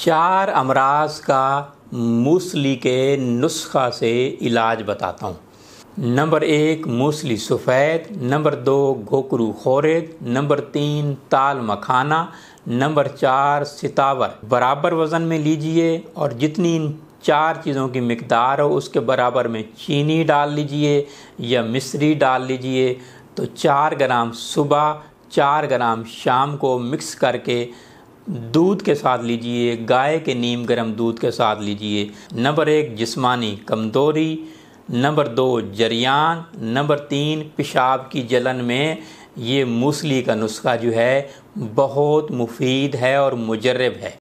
चार अमराज का मूसली के नुस्खा से इलाज बताता हूँ नंबर एक मूसली सफ़ेद नंबर दो गोकरू खोरेद नंबर तीन ताल मखाना नंबर चार सितावर बराबर वज़न में लीजिए और जितनी इन चार चीज़ों की मकदार हो उसके बराबर में चीनी डाल लीजिए या मिश्री डाल लीजिए तो चार ग्राम सुबह चार ग्राम शाम को मिक्स करके दूध के साथ लीजिए गाय के नीम गर्म दूध के साथ लीजिए नंबर एक जिस्मानी कमजोरी नंबर दो जरियान नंबर तीन पेशाब की जलन में ये मूसली का नुस्खा जो है बहुत मुफीद है और मुजरब है